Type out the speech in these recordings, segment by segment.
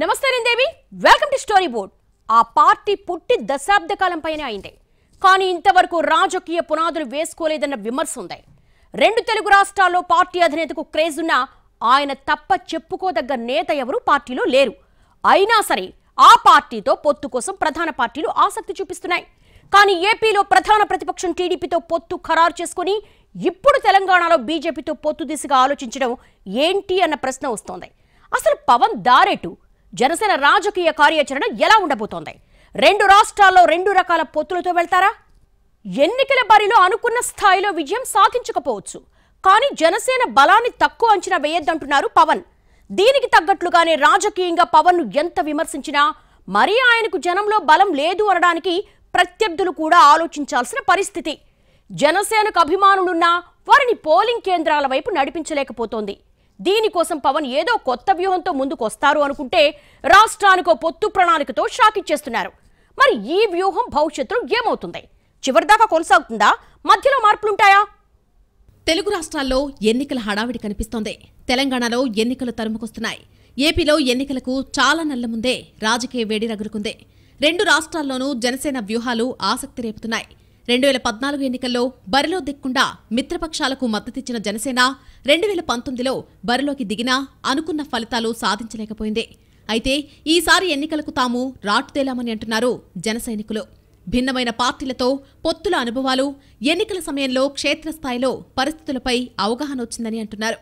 నమస్తే Devi welcome to story board ఆ party పుట్టి దశాబ్ద కాలం పైనే అయింది కానీ ఇంతవరకు రాజకీయ పునాదులు వేసుకోలేదన్న విమర్శ ఉంది రెండు తెలుగు రాష్ట్రాల్లో పార్టీ అధినేతకు క్రేజ్ ఉన్నా ఆయన తప్ప చెప్పుకోదగ్గ నేత ఎవరు పార్టీలో లేరు అయినా సరే ఆ పార్టీతో పొత్తు కోసం ప్రధాన పార్టీలు ఆసక్తి చూపిస్తున్నాయి కానీ ఏపీలో ప్రధాన ప్రతిపక్షం టీడీపీతో పొత్తు ఖరారు చేసుకుని ఇప్పుడు తెలంగాణలో బీజేపీతో పొత్తు దిశగా ఆలోచించడం ఏంటి అన్న ప్రశ్న వస్తోంది అసలు పవన్ దారెటు జనసేన రాజకీయ కార్యాచరణ ఎలా ఉండబోతోంది రెండు రాష్ట్రాల్లో రెండు రకాల పొత్తులతో వెళ్తారా ఎన్నికల బరిలో అనుకున్న స్థాయిలో విజయం సాధించకపోవచ్చు కానీ జనసేన బలాన్ని తక్కువ అంచనా వేయొద్దంటున్నారు పవన్ దీనికి తగ్గట్లుగానే రాజకీయంగా పవన్ను ఎంత విమర్శించినా మరీ ఆయనకు జనంలో బలం లేదు అనడానికి ప్రత్యర్థులు కూడా ఆలోచించాల్సిన పరిస్థితి జనసేనకు అభిమానులున్నా వారిని పోలింగ్ కేంద్రాల వైపు నడిపించలేకపోతోంది దీనికోసం పవన్ ఏదో కొత్త వ్యూహంతో ముందుకు వస్తారు అనుకుంటే రాష్ట్రానికో పొత్తు ప్రణాళికతో షాక్ ఇచ్చేస్తున్నారు మరి ఈ వ్యూహం భవిష్యత్తులో ఏమవుతుంది చివరిదాకా కొనసాగుతుందా మధ్యలో మార్పులుంటాయా తెలుగు రాష్ట్రాల్లో ఎన్నికల హడావిడి కనిపిస్తోంది తెలంగాణలో ఎన్నికలు తరుముకొస్తున్నాయి ఏపీలో ఎన్నికలకు చాలా నెలల ముందే రాజకీయ వేడి రగులుకుంది రెండు రాష్ట్రాల్లోనూ జనసేన వ్యూహాలు ఆసక్తి రేపుతున్నాయి రెండు వేల పద్నాలుగు ఎన్నికల్లో బరిలో దిక్కుండా మిత్రపక్షాలకు మద్దతిచ్చిన జనసేన రెండు వేల పంతొమ్మిదిలో బరిలోకి దిగినా అనుకున్న ఫలితాలు సాధించలేకపోయింది అయితే ఈసారి ఎన్నికలకు తాము రాటుదేలామని అంటున్నారు జన సైనికులు భిన్నమైన పార్టీలతో పొత్తుల అనుభవాలు ఎన్నికల సమయంలో క్షేత్రస్థాయిలో పరిస్థితులపై అవగాహన వచ్చిందని అంటున్నారు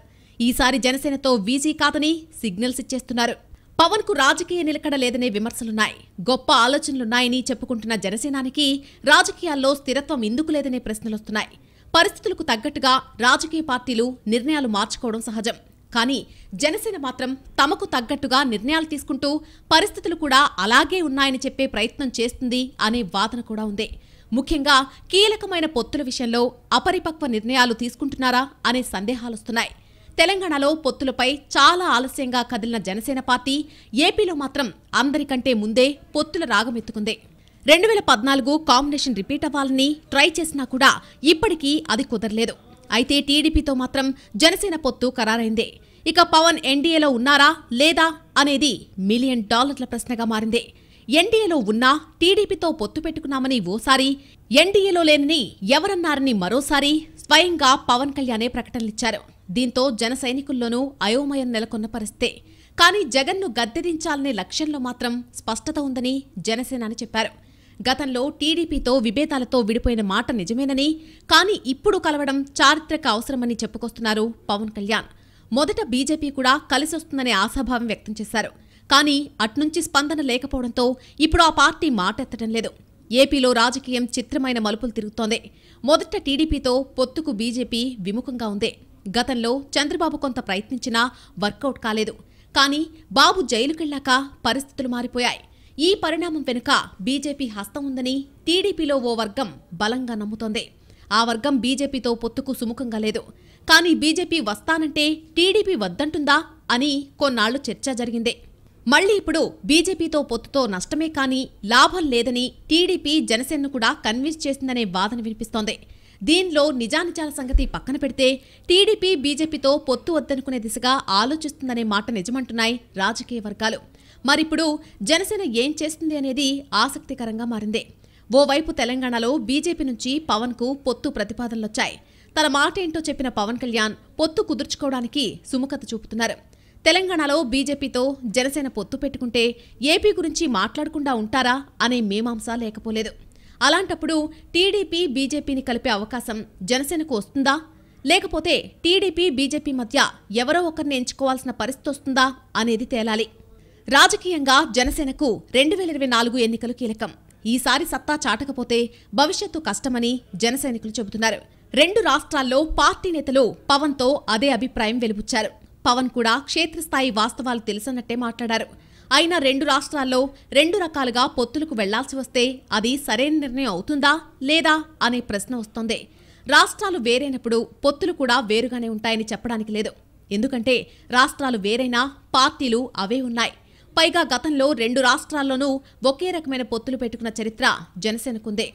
ఈసారి జనసేనతో వీజీ కాదని సిగ్నల్స్ ఇచ్చేస్తున్నారు పవన్ కు రాజకీయ నిలకడ లేదనే విమర్శలున్నాయి గొప్ప ఆలోచనలున్నాయని చెప్పుకుంటున్న జనసేనానికి రాజకీయాల్లో స్థిరత్వం ఎందుకు లేదనే ప్రశ్నలొస్తున్నాయి పరిస్థితులకు తగ్గట్టుగా రాజకీయ పార్టీలు నిర్ణయాలు మార్చుకోవడం సహజం కానీ జనసేన మాత్రం తమకు తగ్గట్టుగా నిర్ణయాలు తీసుకుంటూ పరిస్థితులు కూడా అలాగే ఉన్నాయని చెప్పే ప్రయత్నం చేస్తుంది అనే వాదన కూడా ఉంది ముఖ్యంగా కీలకమైన పొత్తుల విషయంలో అపరిపక్వ నిర్ణయాలు తీసుకుంటున్నారా అనే సందేహాలొస్తున్నాయి తెలంగాణలో పొత్తులపై చాలా ఆలస్యంగా కదిలిన జనసేన పార్టీ ఏపీలో మాత్రం అందరికంటే ముందే పొత్తుల రాగమెత్తుకుంది రెండు వేల పద్నాలుగు కాంబినేషన్ రిపీట్ అవ్వాలని ట్రై చేసినా కూడా ఇప్పటికీ అది కుదరలేదు అయితే టీడీపీతో మాత్రం జనసేన పొత్తు ఖరారైంది ఇక పవన్ ఎన్డీఏలో ఉన్నారా లేదా అనేది మిలియన్ డాలర్ల ప్రశ్నగా మారింది ఎన్డీఏలో ఉన్నా టీడీపీతో పొత్తు పెట్టుకున్నామని ఓసారి ఎన్డీఏలో లేనని ఎవరన్నారని మరోసారి స్వయంగా పవన్ కళ్యాణే ప్రకటనలిచ్చారు దీంతో జన సైనికుల్లోనూ అయోమయం నెలకొన్న పరిస్థితే కానీ జగన్ను గద్దెదించాలనే లక్ష్యంలో మాత్రం స్పష్టత ఉందని జనసేనాని చెప్పారు గతంలో టీడీపీతో విభేదాలతో విడిపోయిన మాట నిజమేనని కానీ ఇప్పుడు కలవడం చారిత్రక అవసరమని చెప్పుకొస్తున్నారు పవన్ కళ్యాణ్ మొదట బీజేపీ కూడా కలిసొస్తుందనే ఆశాభావం వ్యక్తం చేశారు కానీ అట్నుంచి స్పందన లేకపోవడంతో ఇప్పుడు ఆ పార్టీ మాట ఎత్తడం లేదు ఏపీలో రాజకీయం చిత్రమైన మలుపులు తిరుగుతోంది మొదట టీడీపీతో పొత్తుకు బీజేపీ విముఖంగా ఉంది గతంలో చంద్రబాబు కొంత ప్రయత్నించినా వర్కౌట్ కాలేదు కానీ బాబు జైలుకెళ్లాక పరిస్థితులు మారిపోయాయి ఈ పరిణామం వెనుక బీజేపీ హస్తం ఉందని టీడీపీలో ఓ వర్గం బలంగా నమ్ముతోంది ఆ వర్గం బీజేపీతో పొత్తుకు సుముఖంగా లేదు కానీ బీజేపీ వస్తానంటే టీడీపీ వద్దంటుందా అని కొన్నాళ్లు చర్చ జరిగింది మళ్లీ ఇప్పుడు బీజేపీతో పొత్తుతో నష్టమే కానీ లాభం లేదని టీడీపీ జనసేనను కూడా కన్విన్స్ చేసిందనే వాదన వినిపిస్తోంది దీనిలో నిజానిజాల సంగతి పక్కన పెడితే టీడీపీ బీజేపీతో పొత్తు వద్దనుకునే దిశగా ఆలోచిస్తుందనే మాట నిజమంటున్నాయి రాజకీయ వర్గాలు మరిప్పుడు జనసేన ఏం చేస్తుంది అనేది ఆసక్తికరంగా మారింది ఓవైపు తెలంగాణలో బీజేపీ నుంచి పవన్కు పొత్తు ప్రతిపాదనలొచ్చాయి తన మాట ఏంటో చెప్పిన పవన్ కళ్యాణ్ పొత్తు కుదుర్చుకోవడానికి సుముఖత చూపుతున్నారు తెలంగాణలో బీజేపీతో జనసేన పొత్తు పెట్టుకుంటే ఏపీ గురించి మాట్లాడకుండా ఉంటారా అనే మీమాంస లేకపోలేదు అలాంటప్పుడు టీడీపీ బీజేపీని కలిపే అవకాశం జనసేనకు వస్తుందా లేకపోతే టీడీపీ బీజేపీ మధ్య ఎవరో ఒకరిని ఎంచుకోవాల్సిన పరిస్థితి వస్తుందా అనేది తేలాలి రాజకీయంగా జనసేనకు రెండు వేల ఇరవై నాలుగు ఎన్నికలు కీలకం ఈసారి సత్తా చాటకపోతే భవిష్యత్తు కష్టమని జనసైనికులు చెబుతున్నారు రెండు రాష్ట్రాల్లో పార్టీ నేతలు పవన్తో అదే అభిప్రాయం వెలుబుచ్చారు పవన్ కూడా క్షేత్రస్థాయి వాస్తవాలు తెలుసన్నట్టే మాట్లాడారు అయినా రెండు రాష్ట్రాల్లో రెండు రకాలుగా పొత్తులకు వెళ్లాల్సి వస్తే అది సరైన నిర్ణయం అవుతుందా లేదా అనే ప్రశ్న వస్తోంది రాష్ట్రాలు వేరైనప్పుడు పొత్తులు కూడా వేరుగానే ఉంటాయని చెప్పడానికి లేదు ఎందుకంటే రాష్ట్రాలు వేరైనా పార్టీలు అవే ఉన్నాయి పైగా గతంలో రెండు రాష్ట్రాల్లోనూ ఒకే రకమైన పొత్తులు పెట్టుకున్న చరిత్ర జనసేనకుందే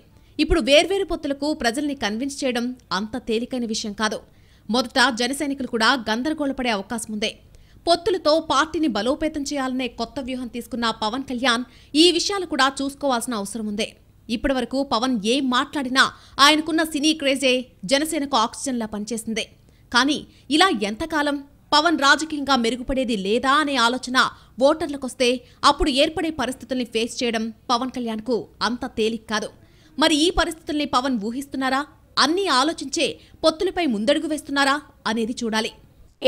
ఇప్పుడు వేర్వేరు పొత్తులకు ప్రజల్ని కన్విన్స్ చేయడం అంత తేలికైన విషయం కాదు మొదట జనసైనికులు కూడా గందరగోళపడే అవకాశం ఉంది పొత్తులతో పార్టీని బలోపేతం చేయాలనే కొత్త వ్యూహం తీసుకున్న పవన్ కళ్యాణ్ ఈ విషయాలు కూడా చూసుకోవాల్సిన అవసరం ఉంది ఇప్పటి వరకు పవన్ ఏం మాట్లాడినా ఆయనకున్న సినీ క్రేజే జనసేనకు ఆక్సిజన్లా పనిచేసింది కానీ ఇలా ఎంతకాలం పవన్ రాజకీయంగా మెరుగుపడేది లేదా అనే ఆలోచన ఓటర్లకొస్తే అప్పుడు ఏర్పడే పరిస్థితుల్ని ఫేస్ చేయడం పవన్ కళ్యాణ్కు అంత తేలిక్ కాదు మరి ఈ పరిస్థితుల్ని పవన్ ఊహిస్తున్నారా అన్నీ ఆలోచించే పొత్తులపై ముందడుగు వేస్తున్నారా అనేది చూడాలి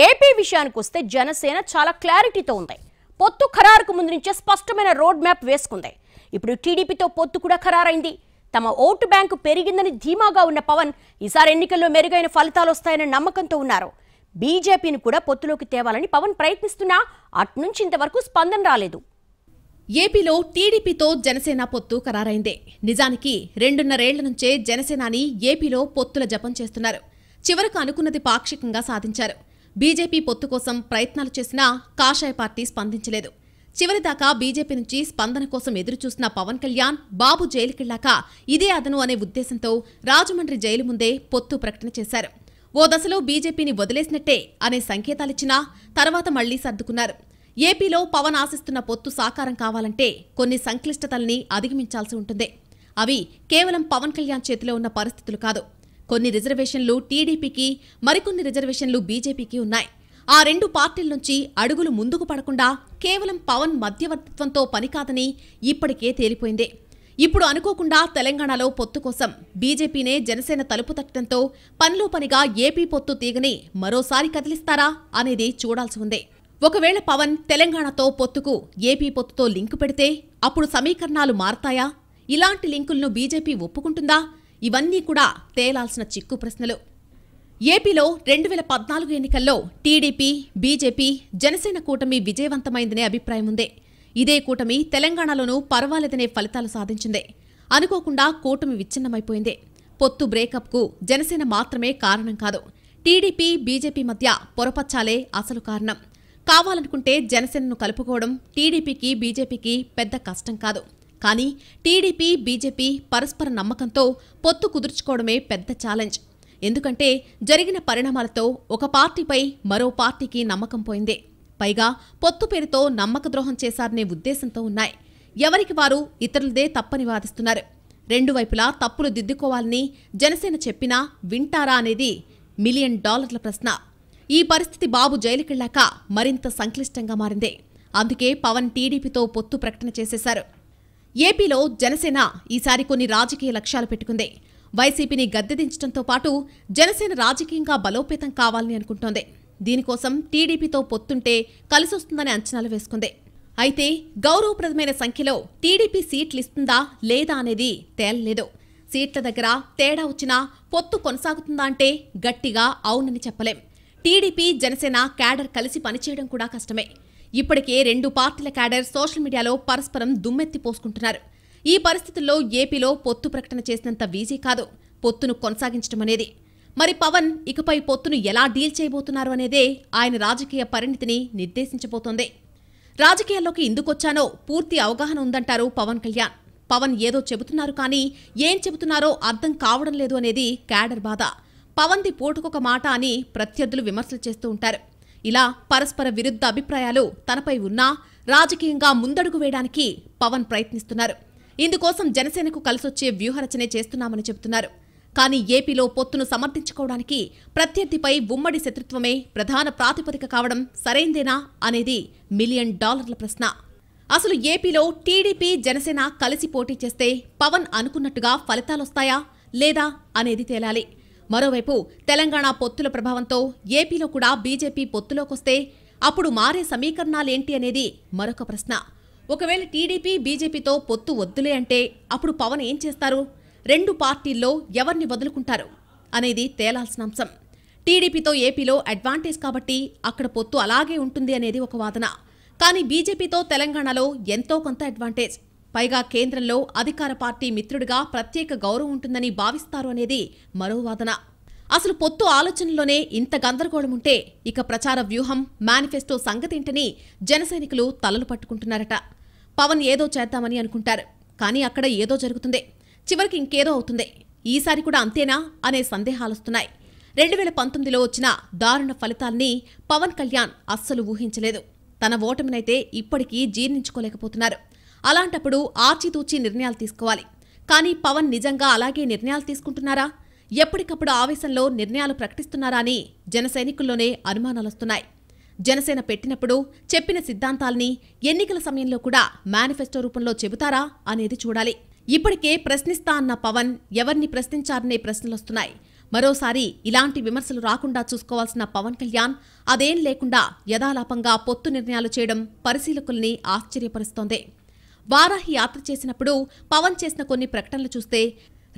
ఏపీ విషయానికి వస్తే జనసేన చాలా క్లారిటీతో ఉంది పొత్తు ఖరారుకు ముందు నుంచే స్పష్టమైన రోడ్ మ్యాప్ వేసుకుంది ఇప్పుడు టీడీపీతో పొత్తు కూడా ఖరారైంది తమ ఓటు బ్యాంకు పెరిగిందని ధీమాగా ఉన్న పవన్ ఈసారి ఎన్నికల్లో మెరుగైన ఫలితాలు వస్తాయని నమ్మకంతో ఉన్నారు బీజేపీని కూడా పొత్తులోకి తేవాలని పవన్ ప్రయత్నిస్తున్నా అట్నుంచి ఇంతవరకు స్పందన రాలేదు ఏపీలో టీడీపీతో జనసేన పొత్తు ఖరారైంది నిజానికి రెండున్నరేళ్ల నుంచే జనసేనాని ఏపీలో పొత్తుల జపం చేస్తున్నారు చివరకు అనుకున్నది పాక్షికంగా సాధించారు బీజేపీ పొత్తు కోసం ప్రయత్నాలు చేసినా కాషాయ పార్టీ స్పందించలేదు చివరిదాకా బీజేపీ నుంచి స్పందన కోసం ఎదురుచూసిన పవన్ కళ్యాణ్ బాబు జైలుకెళ్లాక ఇదే అదను అనే ఉద్దేశంతో రాజమండ్రి జైలు ముందే పొత్తు ప్రకటన చేశారు ఓ దశలో బీజేపీని వదిలేసినట్టే అనే సంకేతాలిచ్చినా తర్వాత మళ్లీ సర్దుకున్నారు ఏపీలో పవన్ ఆశిస్తున్న పొత్తు సాకారం కావాలంటే కొన్ని సంక్లిష్టతల్ని అధిగమించాల్సి ఉంటుంది అవి కేవలం పవన్ కళ్యాణ్ చేతిలో ఉన్న పరిస్థితులు కాదు కొన్ని రిజర్వేషన్లు టీడీపీకి మరికొన్ని రిజర్వేషన్లు బీజేపీకి ఉన్నాయి ఆ రెండు పార్టీల నుంచి అడుగులు ముందుకు పడకుండా కేవలం పవన్ మధ్యవర్తిత్వంతో పని కాదని ఇప్పటికే తేలిపోయింది ఇప్పుడు అనుకోకుండా తెలంగాణలో పొత్తు కోసం బీజేపీనే జనసేన తలుపు తట్టడంతో పనిలో పనిగా ఏపీ పొత్తు తీగని మరోసారి కదిలిస్తారా అనేది చూడాల్సి ఉంది ఒకవేళ పవన్ తెలంగాణతో పొత్తుకు ఏపీ పొత్తుతో లింకు పెడితే అప్పుడు సమీకరణాలు మారతాయా ఇలాంటి లింకులను బీజేపీ ఒప్పుకుంటుందా ఇవన్నీ కూడా తేలాల్సిన చిక్కు ప్రశ్నలు ఏపీలో రెండు వేల పద్నాలుగు ఎన్నికల్లో టీడీపీ బీజేపీ జనసేన కూటమి విజయవంతమైందనే అభిప్రాయం ఉంది ఇదే కూటమి తెలంగాణలోనూ పర్వాలేదనే ఫలితాలు సాధించింది అనుకోకుండా కూటమి విచ్ఛిన్నమైపోయింది పొత్తు బ్రేకప్కు జనసేన మాత్రమే కారణం కాదు టీడీపీ బీజేపీ మధ్య పొరపచ్చాలే అసలు కారణం కావాలనుకుంటే జనసేనను కలుపుకోవడం టీడీపీకి బీజేపీకి పెద్ద కష్టం కాదు కానీ టీడీపీ బీజేపీ పరస్పర నమ్మకంతో పొత్తు కుదుర్చుకోవడమే పెద్ద ఛాలెంజ్ ఎందుకంటే జరిగిన పరిణామాలతో ఒక పార్టీపై మరో పార్టీకి నమ్మకం పోయిందే పైగా పొత్తు పేరుతో నమ్మక ద్రోహం చేశారనే ఉద్దేశంతో ఉన్నాయి ఎవరికి వారు ఇతరులదే తప్పని వాదిస్తున్నారు రెండు వైపులా తప్పులు దిద్దుకోవాలని జనసేన చెప్పినా వింటారా అనేది మిలియన్ డాలర్ల ప్రశ్న ఈ పరిస్థితి బాబు జైలుకెళ్లాక మరింత సంక్లిష్టంగా మారింది అందుకే పవన్ టీడీపీతో పొత్తు ప్రకటన చేసేశారు ఏపీలో జనసేన ఈసారి కొన్ని రాజకీయ లక్ష్యాలు పెట్టుకుంది వైసీపీని గద్దెదించడంతో పాటు జనసేన రాజకీయంగా బలోపేతం కావాలని అనుకుంటోంది దీనికోసం టీడీపీతో పొత్తుంటే కలిసొస్తుందని అంచనాలు వేసుకుంది అయితే గౌరవప్రదమైన సంఖ్యలో టీడీపీ సీట్లు ఇస్తుందా లేదా అనేది తేలలేదు సీట్ల దగ్గర తేడా వచ్చినా పొత్తు కొనసాగుతుందా అంటే గట్టిగా అవునని చెప్పలేం టీడీపీ జనసేన క్యాడర్ కలిసి పనిచేయడం కూడా కష్టమే ఇప్పటికే రెండు పార్టీల క్యాడర్ సోషల్ మీడియాలో పరస్పరం దుమ్మెత్తి పోసుకుంటున్నారు ఈ పరిస్థితుల్లో ఏపీలో పొత్తు ప్రకటన చేసినంత వీజీ కాదు పొత్తును కొనసాగించడం అనేది మరి పవన్ ఇకపై పొత్తును ఎలా డీల్ చేయబోతున్నారు అనేదే ఆయన రాజకీయ పరిణితిని నిర్దేశించబోతోంది రాజకీయాల్లోకి ఎందుకొచ్చానో పూర్తి అవగాహన ఉందంటారు పవన్ కళ్యాణ్ పవన్ ఏదో చెబుతున్నారు కానీ ఏం చెబుతున్నారో అర్థం కావడం లేదు అనేది క్యాడర్ బాధ పవన్ది పోటుకొక మాట అని ప్రత్యర్థులు విమర్శలు చేస్తూ ఉంటారు ఇలా పరస్పర విరుద్ధ అభిప్రాయాలు తనపై ఉన్నా రాజకీయంగా ముందడుగు వేయడానికి పవన్ ప్రయత్నిస్తున్నారు ఇందుకోసం జనసేనకు కలిసొచ్చే వ్యూహరచనే చేస్తున్నామని చెబుతున్నారు కానీ ఏపీలో పొత్తును సమర్థించుకోవడానికి ప్రత్యర్థిపై ఉమ్మడి శత్రుత్వమే ప్రధాన ప్రాతిపదిక కావడం సరైందేనా అనేది మిలియన్ డాలర్ల ప్రశ్న అసలు ఏపీలో టీడీపీ జనసేన కలిసి పోటీ చేస్తే పవన్ అనుకున్నట్టుగా ఫలితాలొస్తాయా లేదా అనేది తేలాలి మరోవైపు తెలంగాణ పొత్తుల ప్రభావంతో ఏపీలో కూడా బీజేపీ పొత్తులోకొస్తే అప్పుడు మారే సమీకరణాలేంటి అనేది మరొక ప్రశ్న ఒకవేళ టీడీపీ బీజేపీతో పొత్తు వద్దులే అంటే అప్పుడు పవన్ ఏం చేస్తారు రెండు పార్టీల్లో ఎవరిని వదులుకుంటారు అనేది తేలాల్సిన అంశం టీడీపీతో ఏపీలో అడ్వాంటేజ్ కాబట్టి అక్కడ పొత్తు అలాగే ఉంటుంది అనేది ఒక వాదన కానీ బీజేపీతో తెలంగాణలో ఎంతో కొంత అడ్వాంటేజ్ పైగా కేంద్రంలో అధికార పార్టీ మిత్రుడిగా ప్రత్యేక గౌరవం ఉంటుందని భావిస్తారు అనేది మరో వాదన అసలు పొత్తు ఆలోచనలోనే ఇంత గందరగోళం ఉంటే ఇక ప్రచార వ్యూహం మేనిఫెస్టో సంగతేంటని జనసైనికులు తలలు పట్టుకుంటున్నారట పవన్ ఏదో చేద్దామని అనుకుంటారు కానీ అక్కడ ఏదో జరుగుతుంది చివరికి ఇంకేదో అవుతుంది ఈసారి కూడా అంతేనా అనే సందేహాలొస్తున్నాయి రెండు వేల పంతొమ్మిదిలో వచ్చిన దారుణ ఫలితాల్ని పవన్ కళ్యాణ్ అస్సలు ఊహించలేదు తన ఓటమినైతే ఇప్పటికీ జీర్ణించుకోలేకపోతున్నారు అలాంటప్పుడు ఆర్చితూచి నిర్ణయాలు తీసుకోవాలి కానీ పవన్ నిజంగా అలాగే నిర్ణయాలు తీసుకుంటున్నారా ఎప్పటికప్పుడు ఆవేశంలో నిర్ణయాలు ప్రకటిస్తున్నారా అని జనసైనికుల్లోనే అనుమానాలొస్తున్నాయి జనసేన పెట్టినప్పుడు చెప్పిన సిద్ధాంతాల్ని ఎన్నికల సమయంలో కూడా మేనిఫెస్టో రూపంలో చెబుతారా అనేది చూడాలి ఇప్పటికే ప్రశ్నిస్తా అన్న పవన్ ఎవరిని ప్రశ్నించారనే ప్రశ్నలొస్తున్నాయి మరోసారి ఇలాంటి విమర్శలు రాకుండా చూసుకోవాల్సిన పవన్ కళ్యాణ్ అదేం లేకుండా యథాలాపంగా పొత్తు నిర్ణయాలు చేయడం పరిశీలకుల్ని ఆశ్చర్యపరుస్తోంది వారాహి యాత్ర చేసినప్పుడు పవన్ చేసిన కొన్ని ప్రకటనలు చూస్తే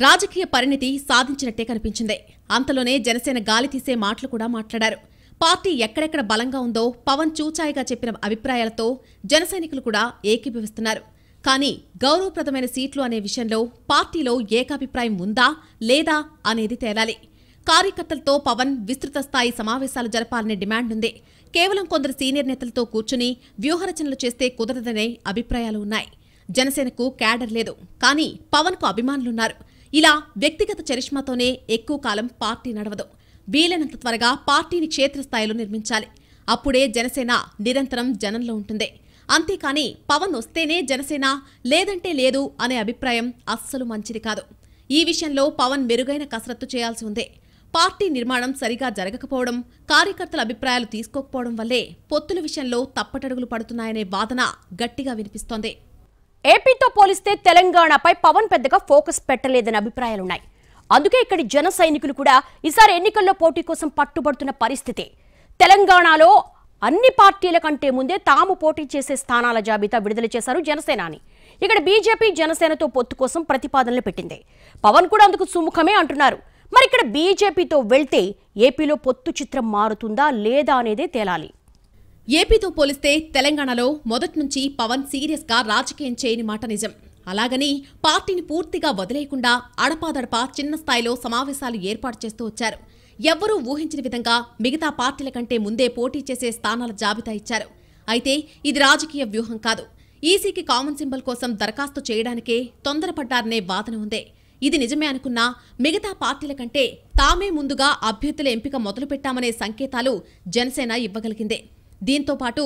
రాజకీయ పరిణితి సాధించినట్టే కనిపించింది అంతలోనే జనసేన గాలి తీసే మాటలు కూడా మాట్లాడారు పార్టీ ఎక్కడెక్కడ బలంగా ఉందో పవన్ చూచాయిగా చెప్పిన అభిప్రాయాలతో జనసైనికులు కూడా ఏకీభవిస్తున్నారు కానీ గౌరవప్రదమైన సీట్లు అనే విషయంలో పార్టీలో ఏకాభిప్రాయం ఉందా లేదా అనేది తేలాలి కార్యకర్తలతో పవన్ విస్తృత స్థాయి సమావేశాలు జరపాలనే డిమాండ్ ఉంది కేవలం కొందరు సీనియర్ నేతలతో కూర్చుని వ్యూహరచనలు చేస్తే కుదరదనే అభిప్రాయాలు ఉన్నాయి జనసేనకు క్యాడర్ లేదు కానీ పవన్కు అభిమానులున్నారు ఇలా వ్యక్తిగత చరిష్మాతోనే ఎక్కువ కాలం పార్టీ నడవదు వీలైనంత త్వరగా పార్టీని క్షేత్రస్థాయిలో నిర్మించాలి అప్పుడే జనసేన నిరంతరం జనంలో ఉంటుంది అంతేకాని పవన్ వస్తేనే జనసేన లేదంటే లేదు అనే అభిప్రాయం అస్సలు మంచిది కాదు ఈ విషయంలో పవన్ మెరుగైన కసరత్తు చేయాల్సి ఉంది పార్టీ నిర్మాణం సరిగా జరగకపోవడం కార్యకర్తల అభిప్రాయాలు తీసుకోకపోవడం వల్లే పొత్తుల విషయంలో తప్పటడుగులు పడుతున్నాయనే వాదన గట్టిగా వినిపిస్తోంది ఏపీతో పోలిస్తే తెలంగాణపై పవన్ పెద్దగా ఫోకస్ పెట్టలేదని అభిప్రాయాలున్నాయి అందుకే ఇక్కడి జన సైనికులు కూడా ఈసారి ఎన్నికల్లో పోటీ కోసం పట్టుబడుతున్న పరిస్థితి తెలంగాణలో అన్ని పార్టీల కంటే ముందే తాము పోటీ చేసే స్థానాల జాబితా విడుదల చేశారు జనసేనాని ఇక్కడ బీజేపీ జనసేనతో పొత్తు కోసం ప్రతిపాదనలు పెట్టింది పవన్ కూడా అందుకు సుముఖమే అంటున్నారు మరి ఇక్కడ బీజేపీతో వెళ్తే ఏపీలో పొత్తు చిత్రం మారుతుందా లేదా అనేదే తేలాలి ఏపీతో పోలిస్తే తెలంగాణలో మొదటి నుంచి పవన్ సీరియస్గా రాజకీయం చేయని మాట నిజం అలాగని పార్టీని పూర్తిగా వదిలేయకుండా అడపాదడపా చిన్న స్థాయిలో సమావేశాలు ఏర్పాటు చేస్తూ వచ్చారు ఎవ్వరూ ఊహించిన విధంగా మిగతా పార్టీల కంటే ముందే పోటీ చేసే స్థానాల జాబితా ఇచ్చారు అయితే ఇది రాజకీయ వ్యూహం కాదు ఈసీకి కామన్ సింబల్ కోసం దరఖాస్తు చేయడానికే తొందరపడ్డారనే వాదన ఉందే ఇది నిజమే అనుకున్నా మిగతా పార్టీల కంటే తామే ముందుగా అభ్యర్థుల ఎంపిక మొదలుపెట్టామనే సంకేతాలు జనసేన ఇవ్వగలిగిందే దీంతో పాటు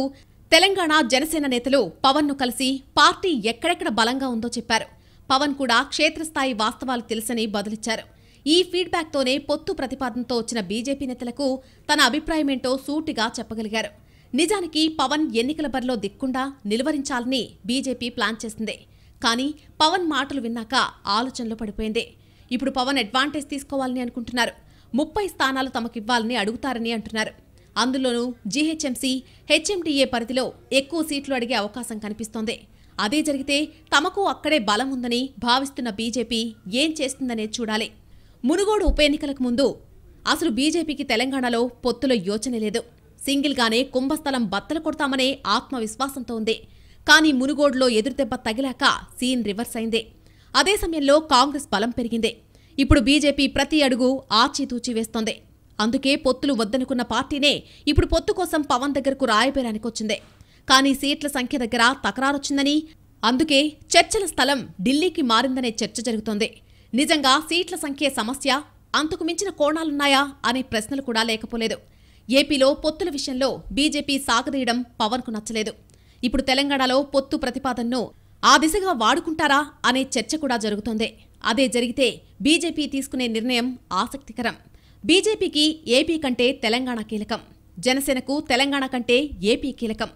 తెలంగాణ జనసేన నేతలు పవన్ ను కలిసి పార్టీ ఎక్కడెక్కడ బలంగా ఉందో చెప్పారు పవన్ కూడా క్షేత్రస్థాయి వాస్తవాలు తెలుసని బదులిచ్చారు ఈ ఫీడ్బ్యాక్తోనే పొత్తు ప్రతిపాదనతో వచ్చిన బీజేపీ నేతలకు తన అభిప్రాయమేంటో సూటిగా చెప్పగలిగారు నిజానికి పవన్ ఎన్నికల బరిలో దిక్కుండా నిలువరించాలని బీజేపీ ప్లాన్ చేసింది కానీ పవన్ మాటలు విన్నాక ఆలోచనలో పడిపోయింది ఇప్పుడు పవన్ అడ్వాంటేజ్ తీసుకోవాలని అనుకుంటున్నారు ముప్పై స్థానాలు తమకివ్వాలని అడుగుతారని అంటున్నారు అందులోనూ జీహెచ్ఎంసీ హెచ్ఎండిఏ పరిధిలో ఎక్కువ సీట్లు అడిగే అవకాశం కనిపిస్తోంది అదే జరిగితే తమకు అక్కడే బలం ఉందని భావిస్తున్న బీజేపీ ఏం చేస్తుందనేది చూడాలి మునుగోడు ఉప ఎన్నికలకు ముందు అసలు బీజేపీకి తెలంగాణలో పొత్తులో యోచన లేదు సింగిల్గానే కుంభస్థలం బత్తలు కొడతామనే ఆత్మవిశ్వాసంతో ఉంది కానీ మునుగోడులో ఎదురుదెబ్బ తగిలాక సీన్ రివర్స్ అయింది అదే సమయంలో కాంగ్రెస్ బలం పెరిగింది ఇప్పుడు బీజేపీ ప్రతి అడుగు ఆచితూచి వేస్తోంది అందుకే పొత్తులు వద్దనుకున్న పార్టీనే ఇప్పుడు పొత్తు కోసం పవన్ దగ్గరకు రాయబేరానికి వచ్చింది కానీ సీట్ల సంఖ్య దగ్గర తకరారొచ్చిందని అందుకే చర్చల స్థలం ఢిల్లీకి మారిందనే చర్చ జరుగుతోంది నిజంగా సీట్ల సంఖ్య సమస్య అంతకు మించిన కోణాలున్నాయా అనే ప్రశ్నలు కూడా లేకపోలేదు ఏపీలో పొత్తుల విషయంలో బీజేపీ సాగదీయడం పవన్కు నచ్చలేదు ఇప్పుడు తెలంగాణలో పొత్తు ప్రతిపాదనను ఆ దిశగా వాడుకుంటారా అనే చర్చ కూడా జరుగుతోంది అదే జరిగితే బీజేపీ తీసుకునే నిర్ణయం ఆసక్తికరం బీజేపీకి ఏపీ కంటే తెలంగాణ కీలకం జనసేనకు తెలంగాణ కంటే ఏపీ కీలకం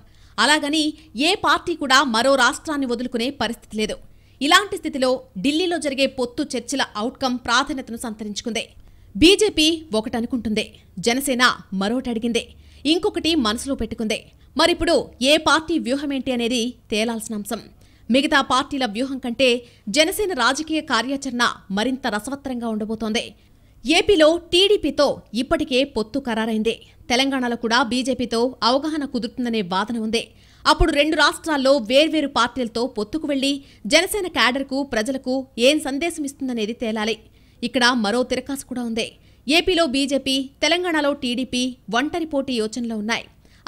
అలాగని ఏ పార్టీ కూడా మరో రాష్ట్రాన్ని వదులుకునే పరిస్థితి లేదు ఇలాంటి స్థితిలో ఢిల్లీలో జరిగే పొత్తు చర్చల అవుట్కమ్ ప్రాధాన్యతను సంతరించుకుంది బీజేపీ ఒకటనుకుంటుంది జనసేన మరోటి అడిగింది ఇంకొకటి మనసులో పెట్టుకుంది మరిప్పుడు ఏ పార్టీ వ్యూహమేంటి అనేది తేలాల్సిన అంశం మిగతా పార్టీల వ్యూహం కంటే జనసేన రాజకీయ కార్యాచరణ మరింత రసవత్తరంగా ఉండబోతోంది ఏపీలో టీడీపీతో ఇప్పటికే పొత్తు ఖరారైంది తెలంగాణలో కూడా బీజేపీతో అవగాహన కుదురుతుందనే వాదన ఉంది అప్పుడు రెండు రాష్ట్రాల్లో వేర్వేరు పార్టీలతో పొత్తుకు వెళ్లి జనసేన క్యాడర్కు ప్రజలకు ఏం సందేశం ఇస్తుందనేది తేలాలి ఇక్కడ మరో తిరకాసు కూడా ఉంది ఏపీలో బీజేపీ తెలంగాణలో టీడీపీ ఒంటరి పోటీ యోచనలో ఉన్నాయి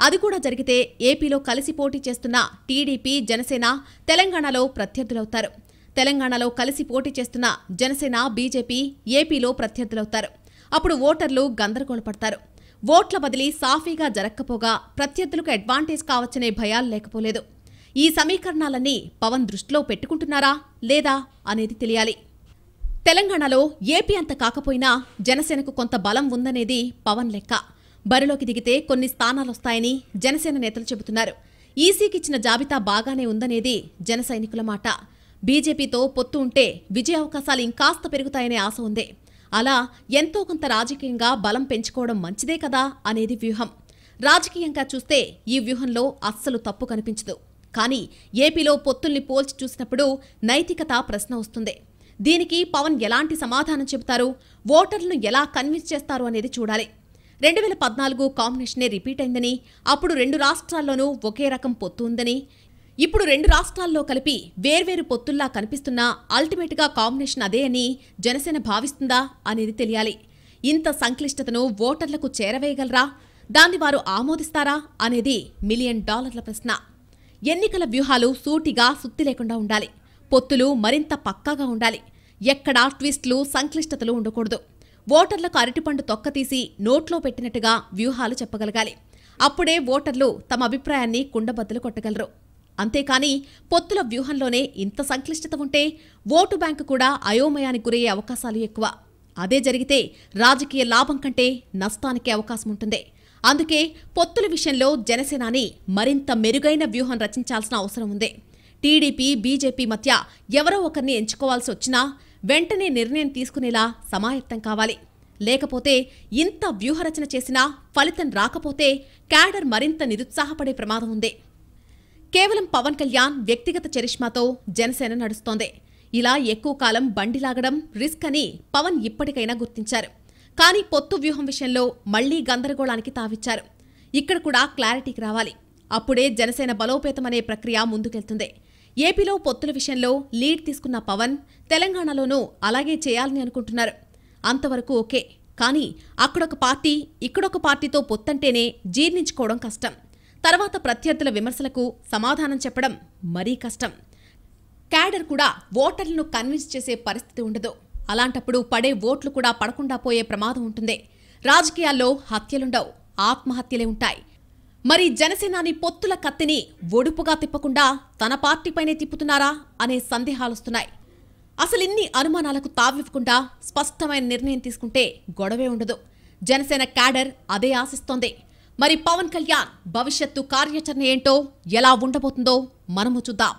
అది కూడా జరిగితే ఏపీలో కలిసి పోటీ చేస్తున్న టీడీపీ జనసేన తెలంగాణలో ప్రత్యర్థులవుతారు తెలంగాణలో కలిసి పోటీ చేస్తున్న జనసేన బీజేపీ ఏపీలో ప్రత్యర్థులవుతారు అప్పుడు ఓటర్లు గందరగోళపడతారు ఓట్ల బదిలీ సాఫీగా జరక్కపోగా ప్రత్యర్థులకు అడ్వాంటేజ్ కావచ్చనే భయాలు లేకపోలేదు ఈ సమీకరణాలన్నీ పవన్ దృష్టిలో పెట్టుకుంటున్నారా లేదా అనేది తెలియాలి తెలంగాణలో ఏపీ అంత కాకపోయినా జనసేనకు కొంత బలం ఉందనేది పవన్ లెక్క బరిలోకి దిగితే కొన్ని స్థానాలొస్తాయని జనసేన నేతలు చెబుతున్నారు ఈసీకిచ్చిన జాబితా బాగానే ఉందనేది జన మాట బీజేపీతో పొత్తు ఉంటే విజయ అవకాశాలు ఇంకాస్త పెరుగుతాయనే ఆశ ఉంది అలా ఎంతో కొంత రాజకీయంగా బలం పెంచుకోవడం మంచిదే కదా అనేది వ్యూహం రాజకీయంగా చూస్తే ఈ వ్యూహంలో అస్సలు తప్పు కనిపించదు కానీ ఏపీలో పొత్తుల్ని పోల్చి చూసినప్పుడు నైతికత ప్రశ్న వస్తుంది దీనికి పవన్ ఎలాంటి సమాధానం చెబుతారు ఓటర్లను ఎలా కన్విన్స్ చేస్తారు అనేది చూడాలి రెండు వేల పద్నాలుగు కాంబినేషనే రిపీట్ అయిందని అప్పుడు రెండు రాష్ట్రాల్లోనూ ఒకే రకం పొత్తు ఉందని ఇప్పుడు రెండు రాష్ట్రాల్లో కలిపి వేర్వేరు పొత్తుల్లా కనిపిస్తున్నా అల్టిమేట్గా కాంబినేషన్ అదే అని జనసేన భావిస్తుందా అనేది తెలియాలి ఇంత సంక్లిష్టతను ఓటర్లకు చేరవేయగలరా దాన్ని వారు ఆమోదిస్తారా అనేది మిలియన్ డాలర్ల ప్రశ్న ఎన్నికల వ్యూహాలు సూటిగా సుత్తి లేకుండా ఉండాలి పొత్తులు మరింత పక్కాగా ఉండాలి ఎక్కడా ట్విస్ట్లు సంక్లిష్టతలు ఉండకూడదు ఓటర్లకు అరటిపండు తొక్కతీసి నోట్లో పెట్టినట్టుగా వ్యూహాలు చెప్పగలగాలి అప్పుడే ఓటర్లు తమ అభిప్రాయాన్ని కుండబద్దలు కొట్టగలరు అంతేకాని పొత్తుల వ్యూహంలోనే ఇంత సంక్లిష్టత ఉంటే ఓటు బ్యాంకు కూడా అయోమయానికి గురయ్యే అవకాశాలు ఎక్కువ అదే జరిగితే రాజకీయ లాభం కంటే నష్టానికే అవకాశం ఉంటుంది అందుకే పొత్తుల విషయంలో జనసేనాని మరింత మెరుగైన వ్యూహం రచించాల్సిన అవసరం ఉంది టీడీపీ బీజేపీ మధ్య ఎవరో ఒకరిని ఎంచుకోవాల్సి వచ్చినా వెంటనే నిర్ణయం తీసుకునేలా సమాయత్తం కావాలి లేకపోతే ఇంత వ్యూహరచన చేసినా ఫలితం రాకపోతే క్యాడర్ మరింత నిరుత్సాహపడే ప్రమాదం ఉంది కేవలం పవన్ కళ్యాణ్ వ్యక్తిగత చరిష్మాతో జనసేన నడుస్తోంది ఇలా ఎక్కువ కాలం బండి లాగడం రిస్క్ అని పవన్ ఇప్పటికైనా గుర్తించారు కానీ పొత్తు వ్యూహం విషయంలో మళ్లీ గందరగోళానికి తావిచ్చారు ఇక్కడ కూడా క్లారిటీకి రావాలి అప్పుడే జనసేన బలోపేతమనే ప్రక్రియ ముందుకెళ్తుంది ఏపీలో పొత్తుల విషయంలో లీడ్ తీసుకున్న పవన్ తెలంగాణలోనూ అలాగే చేయాలని అనుకుంటున్నారు అంతవరకు ఓకే కానీ అక్కడొక పార్టీ ఇక్కడొక పార్టీతో పొత్తంటేనే జీర్ణించుకోవడం కష్టం తర్వాత ప్రత్యర్థుల విమర్శలకు సమాధానం చెప్పడం మరీ కష్టం క్యాడర్ కూడా ఓటర్లను కన్విన్స్ చేసే పరిస్థితి ఉండదు అలాంటప్పుడు పడే ఓట్లు కూడా పడకుండా పోయే ప్రమాదం ఉంటుంది రాజకీయాల్లో హత్యలుండవు ఆత్మహత్యలే ఉంటాయి మరి జనసేనాని పొత్తుల కత్తిని ఒడుపుగా తిప్పకుండా తన పార్టీపైనే తిప్పుతున్నారా అనే సందేహాలొస్తున్నాయి అసలు ఇన్ని అనుమానాలకు తావివ్వకుండా స్పష్టమైన నిర్ణయం తీసుకుంటే గొడవే ఉండదు జనసేన క్యాడర్ అదే ఆశిస్తోంది మరి పవన్ కళ్యాణ్ భవిష్యత్తు కార్యాచరణ ఏంటో ఎలా ఉండబోతుందో మనము చూద్దాం